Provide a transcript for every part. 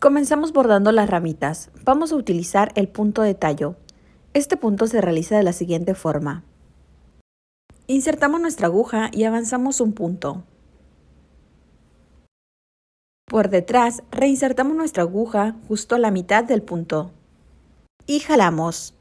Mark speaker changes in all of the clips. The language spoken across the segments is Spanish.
Speaker 1: Comenzamos bordando las ramitas. Vamos a utilizar el punto de tallo. Este punto se realiza de la siguiente forma. Insertamos nuestra aguja y avanzamos un punto. Por detrás, reinsertamos nuestra aguja justo a la mitad del punto. Y jalamos.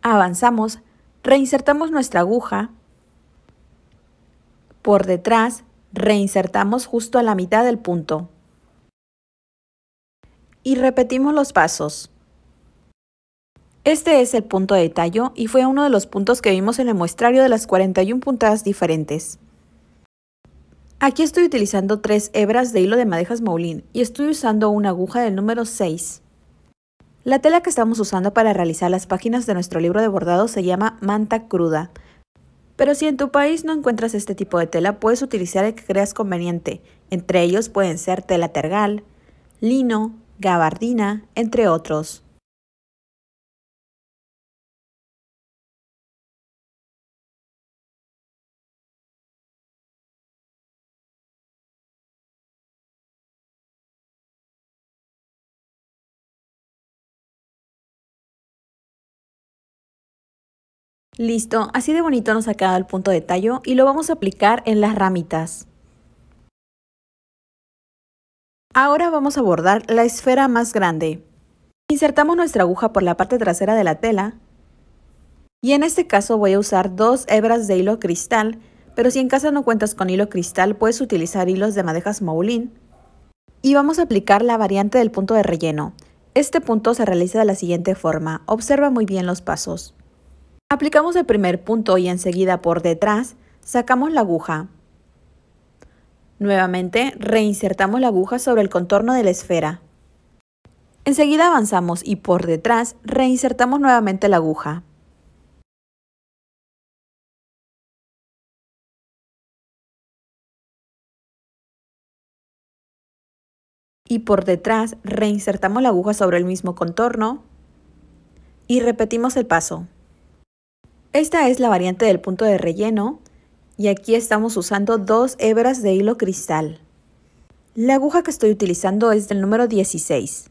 Speaker 1: Avanzamos, reinsertamos nuestra aguja. Por detrás, reinsertamos justo a la mitad del punto y repetimos los pasos. Este es el punto de tallo y fue uno de los puntos que vimos en el muestrario de las 41 puntadas diferentes. Aquí estoy utilizando tres hebras de hilo de madejas Moulin y estoy usando una aguja del número 6. La tela que estamos usando para realizar las páginas de nuestro libro de bordado se llama manta cruda. Pero si en tu país no encuentras este tipo de tela, puedes utilizar el que creas conveniente. Entre ellos pueden ser tela
Speaker 2: tergal, lino, gabardina, entre otros. Listo, así de bonito nos ha quedado el punto de tallo
Speaker 3: y lo vamos a aplicar en las ramitas.
Speaker 1: Ahora vamos a bordar la esfera más grande. Insertamos nuestra aguja por la parte trasera de la tela y en este caso voy a usar dos hebras de hilo cristal, pero si en casa no cuentas con hilo cristal puedes utilizar hilos de madejas Moulin. Y vamos a aplicar la variante del punto de relleno. Este punto se realiza de la siguiente forma, observa muy bien los pasos. Aplicamos el primer punto y enseguida por detrás sacamos la aguja. Nuevamente, reinsertamos la aguja sobre
Speaker 3: el contorno de la esfera. Enseguida avanzamos y por detrás reinsertamos
Speaker 2: nuevamente la aguja. Y por detrás reinsertamos la aguja sobre el mismo contorno
Speaker 1: y repetimos el paso. Esta es la variante del punto de relleno y aquí estamos usando dos hebras de hilo cristal. La aguja que estoy
Speaker 2: utilizando es del número 16.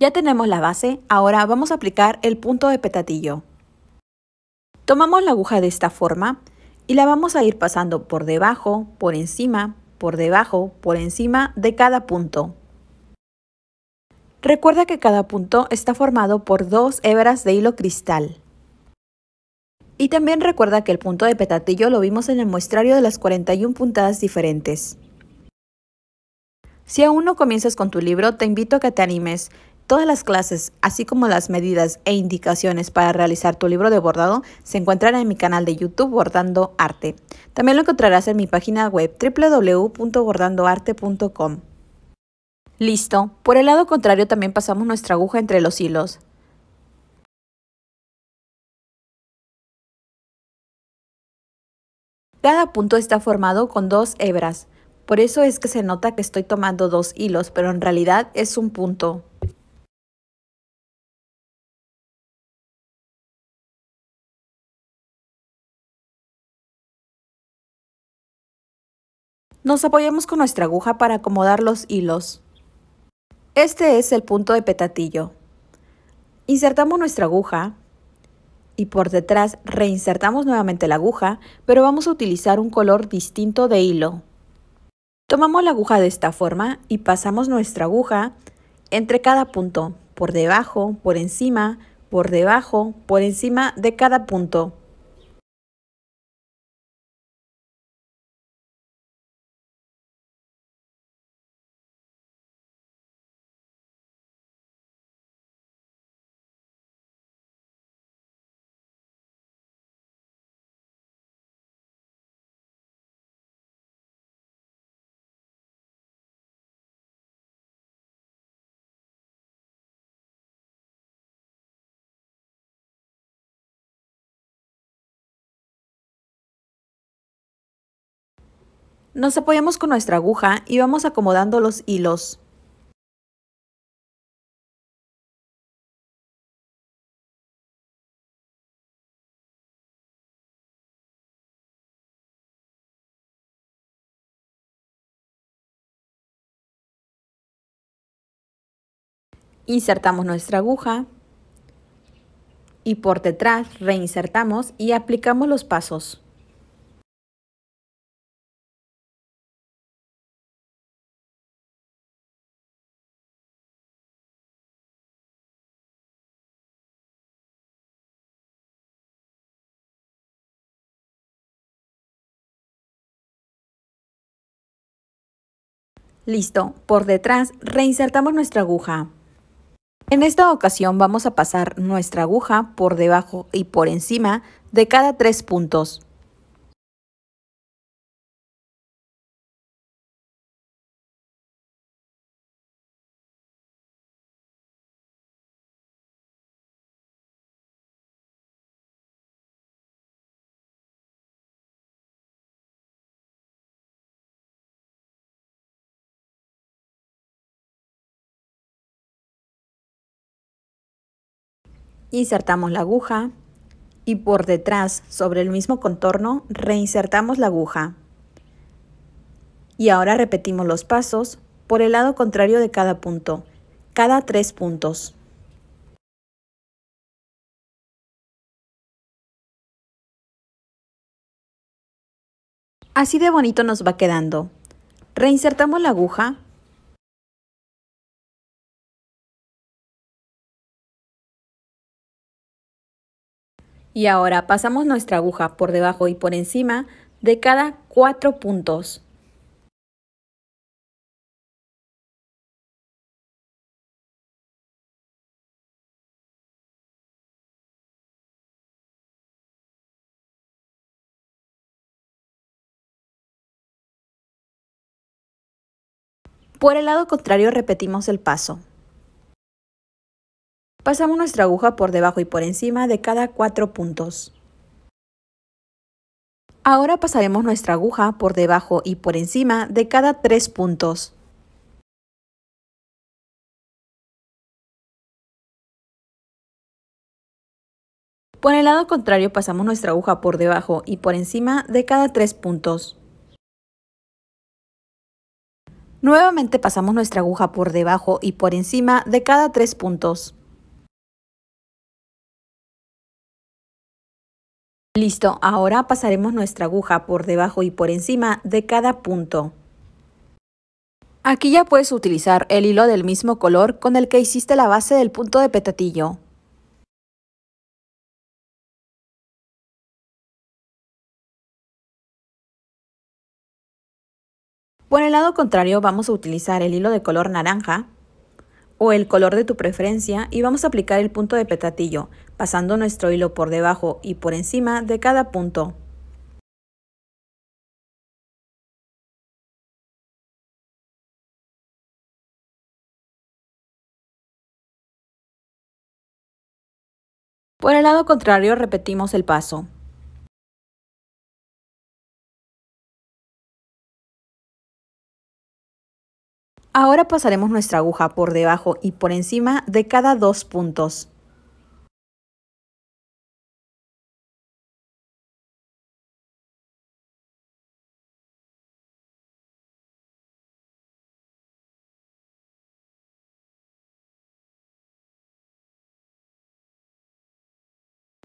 Speaker 2: Ya tenemos la base, ahora vamos a aplicar el punto de
Speaker 1: petatillo. Tomamos la aguja de esta forma y la vamos a ir pasando por debajo, por encima, por debajo, por encima de cada punto. Recuerda que cada punto está formado por dos hebras de hilo cristal. Y también recuerda que el punto de petatillo lo vimos en el muestrario de las 41 puntadas diferentes. Si aún no comienzas con tu libro, te invito a que te animes Todas las clases, así como las medidas e indicaciones para realizar tu libro de bordado, se encuentran en mi canal de YouTube Bordando Arte. También lo encontrarás en mi página web www.bordandoarte.com. Listo,
Speaker 2: por el lado contrario también pasamos nuestra aguja entre los hilos. Cada punto
Speaker 3: está formado con dos hebras, por eso es que se nota que estoy tomando dos hilos, pero en realidad
Speaker 2: es un punto. Nos apoyamos con nuestra aguja para acomodar los hilos.
Speaker 1: Este es el punto de petatillo. Insertamos nuestra aguja y por detrás reinsertamos nuevamente la aguja, pero vamos a utilizar un color distinto de hilo. Tomamos la aguja de esta forma y pasamos nuestra aguja entre cada punto, por debajo, por encima, por debajo, por
Speaker 2: encima de cada punto. Nos apoyamos con nuestra aguja y vamos acomodando los hilos. Insertamos nuestra aguja y por detrás reinsertamos y aplicamos los pasos. Listo, por detrás reinsertamos
Speaker 3: nuestra aguja. En esta ocasión vamos a pasar nuestra aguja por
Speaker 2: debajo y por encima de cada tres puntos. insertamos la aguja
Speaker 3: y por detrás, sobre el mismo contorno, reinsertamos la aguja.
Speaker 1: Y ahora repetimos los pasos por el lado contrario de cada
Speaker 2: punto, cada tres puntos. Así de bonito nos va quedando. Reinsertamos la aguja Y ahora pasamos nuestra aguja por debajo y por encima de cada cuatro puntos. Por el lado contrario repetimos
Speaker 3: el paso. Pasamos nuestra aguja por debajo y por encima de
Speaker 1: cada cuatro puntos. Ahora pasaremos nuestra aguja
Speaker 2: por debajo y por encima de cada tres puntos. Por el lado contrario pasamos nuestra aguja por debajo y por encima de cada tres puntos.
Speaker 3: Nuevamente pasamos nuestra aguja por debajo y por encima de cada tres puntos. Listo, ahora pasaremos nuestra aguja por debajo y por
Speaker 1: encima de cada punto. Aquí ya puedes utilizar el hilo del
Speaker 2: mismo color con el que hiciste la base del punto de petatillo. Por el lado contrario vamos a utilizar el hilo de color naranja
Speaker 1: o el color de tu preferencia y vamos a aplicar el punto de petatillo, pasando nuestro
Speaker 2: hilo por debajo y por encima de cada punto. Por el lado contrario repetimos el paso. Ahora pasaremos nuestra aguja por debajo y por encima de cada dos puntos.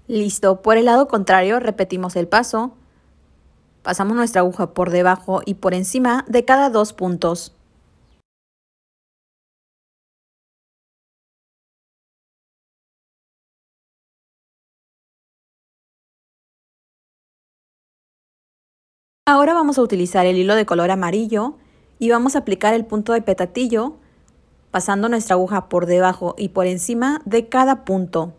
Speaker 2: Listo, por el lado contrario repetimos el paso. Pasamos nuestra aguja por debajo y por encima de cada dos puntos. Ahora vamos a
Speaker 3: utilizar el hilo de color amarillo y vamos a aplicar el punto de petatillo
Speaker 2: pasando nuestra aguja por debajo y por encima de cada punto.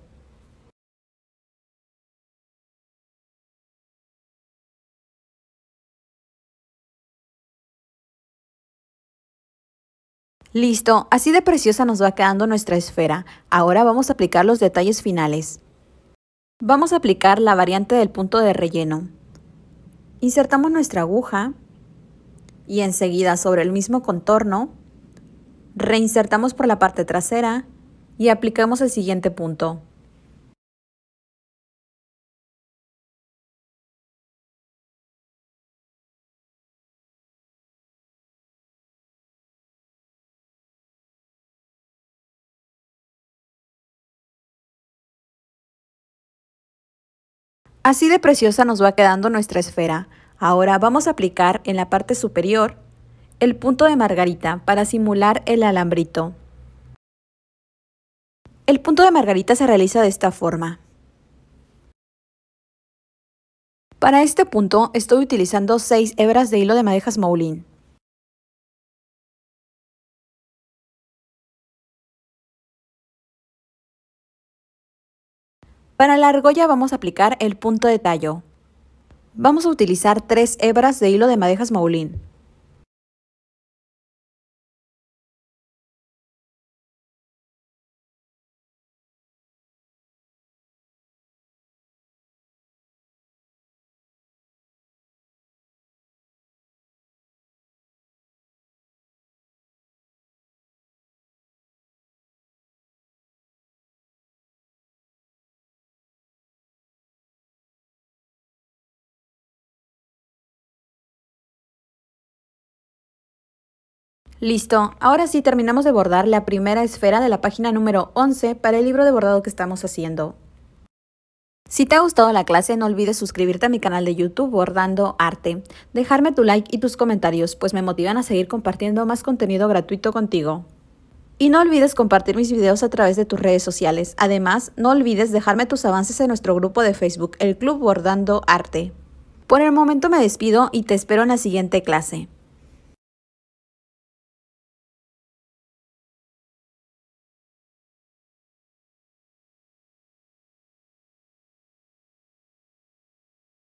Speaker 2: Listo, así de
Speaker 3: preciosa nos va quedando nuestra esfera. Ahora vamos a aplicar los detalles finales.
Speaker 1: Vamos a aplicar la variante del punto de relleno. Insertamos nuestra aguja y enseguida sobre el mismo contorno reinsertamos
Speaker 2: por la parte trasera y aplicamos el siguiente punto. Así de preciosa nos va quedando nuestra esfera. Ahora vamos a aplicar
Speaker 1: en la parte superior el punto de margarita para simular el alambrito.
Speaker 3: El punto de margarita se realiza de esta forma.
Speaker 2: Para este punto estoy utilizando 6 hebras de hilo de madejas Moulin. Para la
Speaker 3: argolla vamos a aplicar el punto de tallo. Vamos a utilizar tres hebras de hilo de
Speaker 2: madejas maulín. Listo, ahora sí terminamos de bordar la
Speaker 3: primera esfera de la página número 11 para el libro de bordado que estamos haciendo.
Speaker 1: Si te ha gustado la clase, no olvides suscribirte a mi canal de YouTube Bordando Arte, dejarme tu like y tus comentarios, pues me motivan a seguir compartiendo más contenido gratuito contigo. Y no olvides compartir mis videos a través de tus redes sociales. Además, no olvides dejarme tus avances en nuestro
Speaker 3: grupo de Facebook, el Club Bordando Arte. Por el momento me despido y te espero en la
Speaker 2: siguiente clase.